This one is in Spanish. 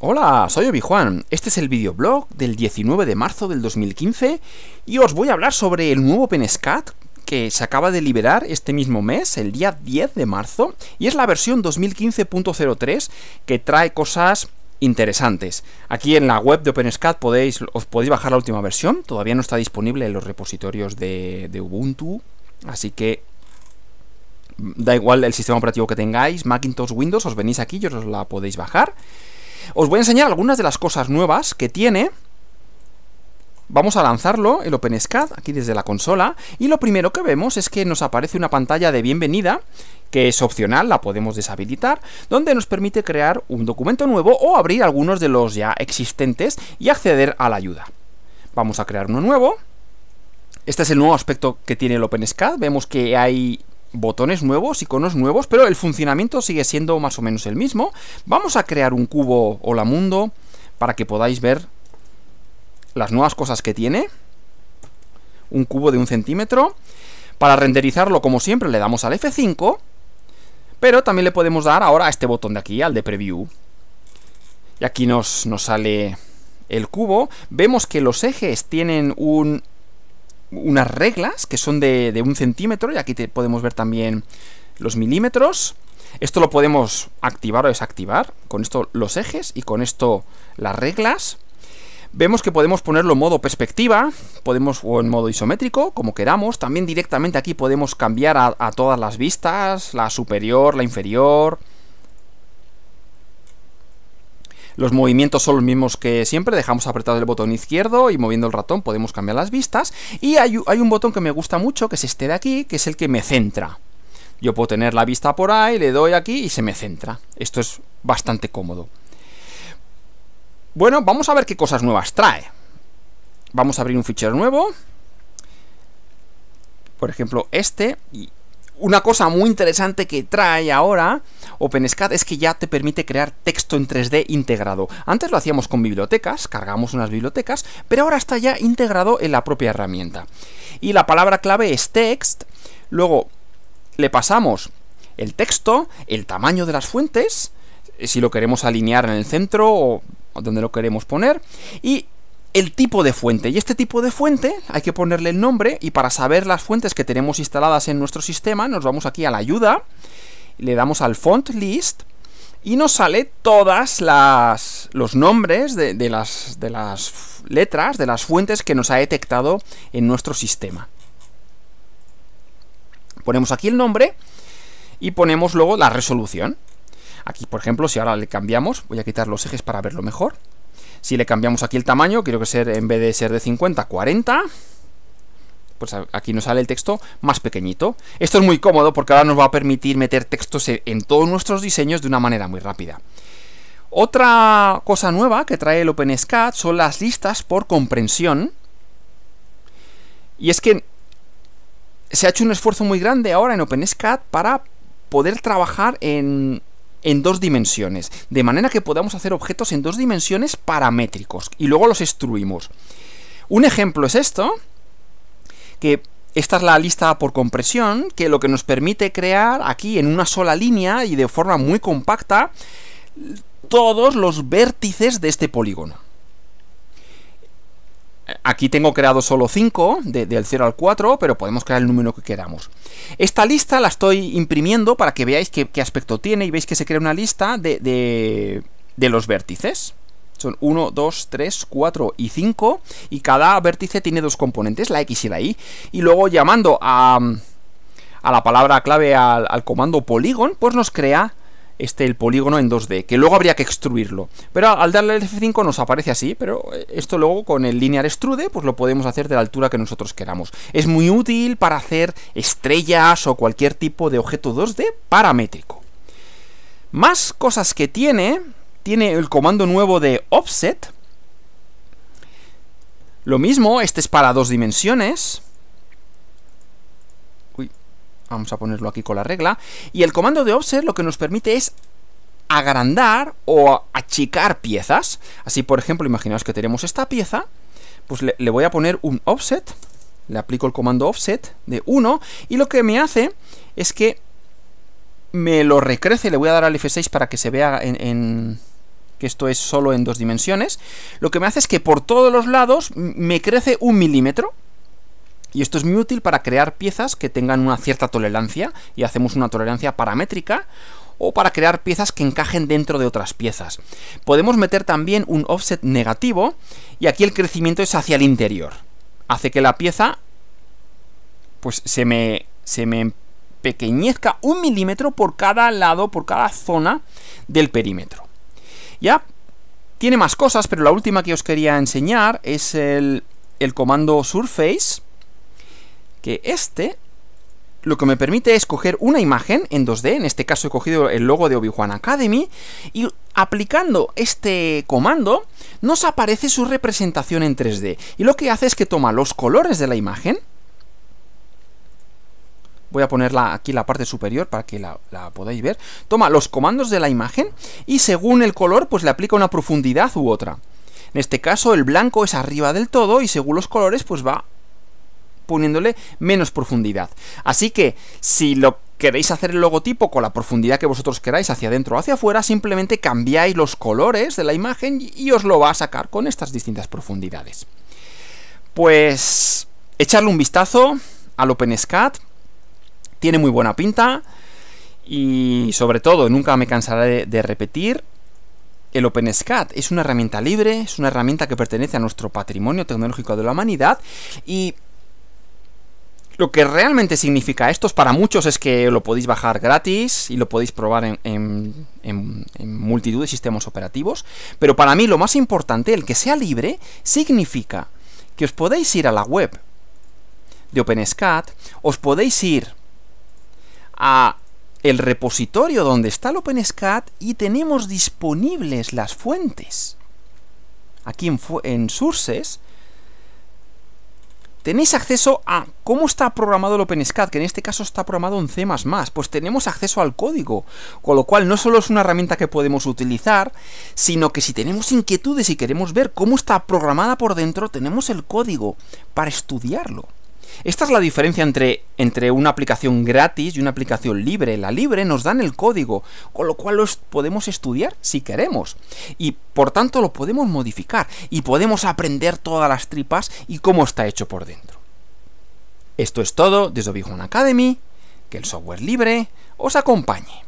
Hola, soy Obi-Juan. Este es el videoblog del 19 de marzo del 2015 y os voy a hablar sobre el nuevo OpenSCAD que se acaba de liberar este mismo mes, el día 10 de marzo, y es la versión 2015.03 que trae cosas interesantes. Aquí en la web de OpenSCAD podéis, os podéis bajar la última versión, todavía no está disponible en los repositorios de, de Ubuntu, así que da igual el sistema operativo que tengáis, Macintosh, Windows, os venís aquí y os la podéis bajar. Os voy a enseñar algunas de las cosas nuevas que tiene. Vamos a lanzarlo, el OpenSCAD, aquí desde la consola, y lo primero que vemos es que nos aparece una pantalla de bienvenida, que es opcional, la podemos deshabilitar, donde nos permite crear un documento nuevo o abrir algunos de los ya existentes y acceder a la ayuda. Vamos a crear uno nuevo. Este es el nuevo aspecto que tiene el OpenSCAD. Vemos que hay botones nuevos, iconos nuevos, pero el funcionamiento sigue siendo más o menos el mismo. Vamos a crear un cubo Hola Mundo para que podáis ver las nuevas cosas que tiene. Un cubo de un centímetro. Para renderizarlo, como siempre, le damos al F5, pero también le podemos dar ahora a este botón de aquí, al de Preview. Y aquí nos, nos sale el cubo. Vemos que los ejes tienen un unas reglas que son de, de un centímetro, y aquí te podemos ver también los milímetros. Esto lo podemos activar o desactivar, con esto los ejes y con esto las reglas. Vemos que podemos ponerlo en modo perspectiva, podemos o en modo isométrico, como queramos. También directamente aquí podemos cambiar a todas las vistas, la superior, la inferior, los movimientos son los mismos que siempre, dejamos apretado el botón izquierdo y moviendo el ratón podemos cambiar las vistas. Y hay, un botón que me gusta mucho, que es este de aquí, que es el que me centra. Yo puedo tener la vista por ahí, le doy aquí y se me centra. Esto es bastante cómodo. Bueno, vamos a ver qué cosas nuevas trae. Vamos a abrir un fichero nuevo. Por ejemplo, este. Y una cosa muy interesante que trae ahora OpenSCAD es que ya te permite crear texto en 3D integrado. Antes lo hacíamos con bibliotecas, cargamos unas bibliotecas, pero ahora está ya integrado en la propia herramienta. Y la palabra clave es text, luego le pasamos el texto, el tamaño de las fuentes, si lo queremos alinear en el centro o donde lo queremos poner, y el tipo de fuente. Y este tipo de fuente hay que ponerle el nombre y para saber las fuentes que tenemos instaladas en nuestro sistema nos vamos aquí a la ayuda, le damos al font list y nos sale todas las los nombres de, las, de las letras, de las fuentes que nos ha detectado en nuestro sistema. Ponemos aquí el nombre y ponemos luego la resolución. Aquí, por ejemplo, si ahora le cambiamos, voy a quitar los ejes para verlo mejor. Si le cambiamos aquí el tamaño, quiero que ser en vez de ser de 50, 40 pues aquí nos sale el texto más pequeñito. Esto es muy cómodo porque ahora nos va a permitir meter textos e, en todos nuestros diseños de una manera muy rápida. Otra cosa nueva que trae el OpenSCAD son las listas por comprensión. Y es que se ha hecho un esfuerzo muy grande ahora en OpenSCAD para poder trabajar en en dos dimensiones, de manera que podamos hacer objetos en dos dimensiones paramétricos y luego los extruimos. Un ejemplo es esto, que esta es la lista por compresión, que lo que nos permite crear aquí en una sola línea y de forma muy compacta todos los vértices de este polígono. Aquí tengo creado solo 5, de, del 0 al 4, pero podemos crear el número que queramos. Esta lista la estoy imprimiendo para que veáis qué, aspecto tiene y veis que se crea una lista de, de, los vértices. Son 1, 2, 3, 4 y 5. Y cada vértice tiene dos componentes, la X y la Y. Y luego llamando a, a la palabra clave al, al comando polígono, pues nos crea este el polígono en 2D, que luego habría que extruirlo. Pero al darle el F5 nos aparece así, pero esto luego con el linear extrude pues lo podemos hacer de la altura que nosotros queramos. Es muy útil para hacer estrellas o cualquier tipo de objeto 2D paramétrico. Más cosas que tiene, tiene el comando nuevo de offset. Lo mismo, este es para dos dimensiones. Vamos a ponerlo aquí con la regla. Y el comando de offset lo que nos permite es agrandar o achicar piezas. Así, por ejemplo, imaginaos que tenemos esta pieza, pues le, voy a poner un offset, le aplico el comando offset de 1, y lo que me hace es que me lo recrece, le voy a dar al F6 para que se vea en, que esto es solo en dos dimensiones, lo que me hace es que por todos los lados me crece un milímetro, y esto es muy útil para crear piezas que tengan una cierta tolerancia y hacemos una tolerancia paramétrica o para crear piezas que encajen dentro de otras piezas. Podemos meter también un offset negativo y aquí el crecimiento es hacia el interior. Hace que la pieza pues se me, se me pequeñezca un milímetro por cada lado, por cada zona del perímetro. Ya tiene más cosas, pero la última que os quería enseñar es el, el comando surface este lo que me permite es coger una imagen en 2D, en este caso he cogido el logo de Obi-Wan Academy, y aplicando este comando nos aparece su representación en 3D. Y lo que hace es que toma los colores de la imagen, voy a ponerla aquí en la parte superior para que la, la, podáis ver, toma los comandos de la imagen y según el color pues le aplica una profundidad u otra. En este caso el blanco es arriba del todo y según los colores pues va poniéndole menos profundidad. Así que si lo queréis hacer el logotipo con la profundidad que vosotros queráis hacia adentro o hacia afuera, simplemente cambiáis los colores de la imagen y os lo va a sacar con estas distintas profundidades. Pues echarle un vistazo al OpenSCAD, tiene muy buena pinta y sobre todo, nunca me cansaré de repetir, el OpenSCAD es una herramienta libre, es una herramienta que pertenece a nuestro patrimonio tecnológico de la humanidad y lo que realmente significa esto para muchos es que lo podéis bajar gratis y lo podéis probar en, multitud de sistemas operativos, pero para mí lo más importante, el que sea libre, significa que os podéis ir a la web de OpenSCAD, os podéis ir a el repositorio donde está el OpenSCAD y tenemos disponibles las fuentes. Aquí en Sources Tenéis acceso a cómo está programado el OpenSCAD, que en este caso está programado en C++, pues tenemos acceso al código, con lo cual no solo es una herramienta que podemos utilizar, sino que si tenemos inquietudes y queremos ver cómo está programada por dentro, tenemos el código para estudiarlo. Esta es la diferencia entre, una aplicación gratis y una aplicación libre. La libre nos dan el código, con lo cual lo podemos estudiar si queremos. Y por tanto lo podemos modificar y podemos aprender todas las tripas y cómo está hecho por dentro. Esto es todo desde Obi Academy. Que el software libre os acompañe.